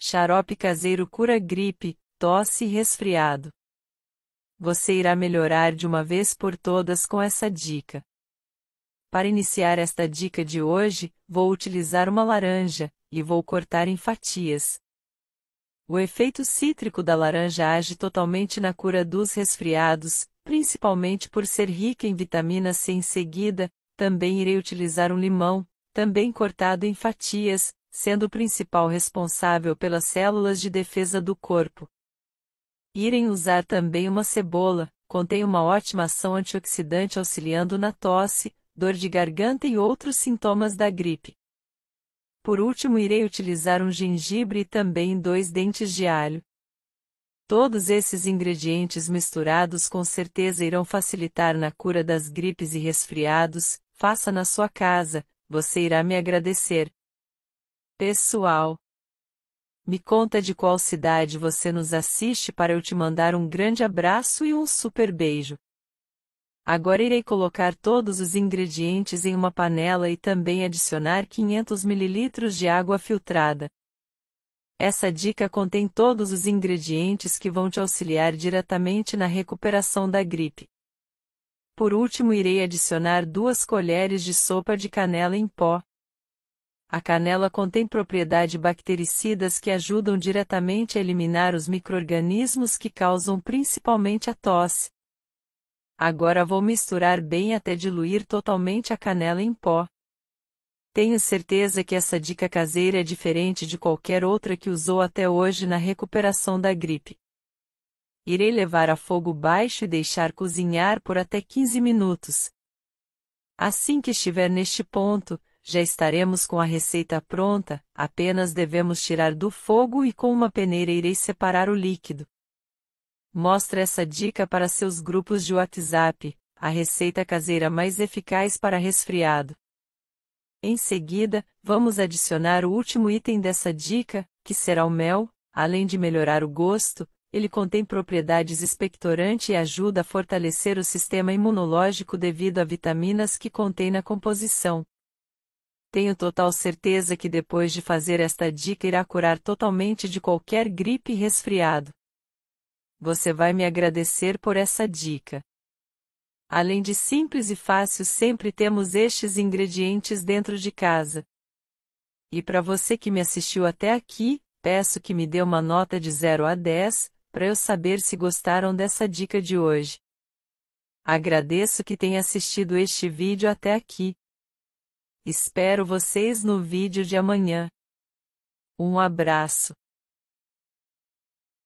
Xarope caseiro cura gripe, tosse e resfriado. Você irá melhorar de uma vez por todas com essa dica. Para iniciar esta dica de hoje, vou utilizar uma laranja e vou cortar em fatias. O efeito cítrico da laranja age totalmente na cura dos resfriados, principalmente por ser rica em vitamina C. Em seguida, também irei utilizar um limão, também cortado em fatias, sendo o principal responsável pelas células de defesa do corpo. Irem usar também uma cebola, contém uma ótima ação antioxidante auxiliando na tosse, dor de garganta e outros sintomas da gripe. Por último, irei utilizar um gengibre e também dois dentes de alho. Todos esses ingredientes misturados com certeza irão facilitar na cura das gripes e resfriados, faça na sua casa, você irá me agradecer. Pessoal. Me conta de qual cidade você nos assiste para eu te mandar um grande abraço e um super beijo. Agora irei colocar todos os ingredientes em uma panela e também adicionar 500 ml de água filtrada. Essa dica contém todos os ingredientes que vão te auxiliar diretamente na recuperação da gripe. Por último, irei adicionar duas colheres de sopa de canela em pó, a canela contém propriedades bactericidas que ajudam diretamente a eliminar os micro-organismos que causam principalmente a tosse. Agora vou misturar bem até diluir totalmente a canela em pó. Tenho certeza que essa dica caseira é diferente de qualquer outra que usou até hoje na recuperação da gripe. Irei levar a fogo baixo e deixar cozinhar por até 15 minutos. Assim que estiver neste ponto, já estaremos com a receita pronta, apenas devemos tirar do fogo e com uma peneira irei separar o líquido. Mostre essa dica para seus grupos de WhatsApp, a receita caseira mais eficaz para resfriado. Em seguida, vamos adicionar o último item dessa dica, que será o mel, além de melhorar o gosto, ele contém propriedades expectorante e ajuda a fortalecer o sistema imunológico devido a vitaminas que contém na composição. Tenho total certeza que depois de fazer esta dica irá curar totalmente de qualquer gripe e resfriado. Você vai me agradecer por essa dica. Além de simples e fácil, sempre temos estes ingredientes dentro de casa. E para você que me assistiu até aqui, peço que me dê uma nota de 0 a 10, para eu saber se gostaram dessa dica de hoje. Agradeço que tenha assistido este vídeo até aqui. Espero vocês no vídeo de amanhã. Um abraço.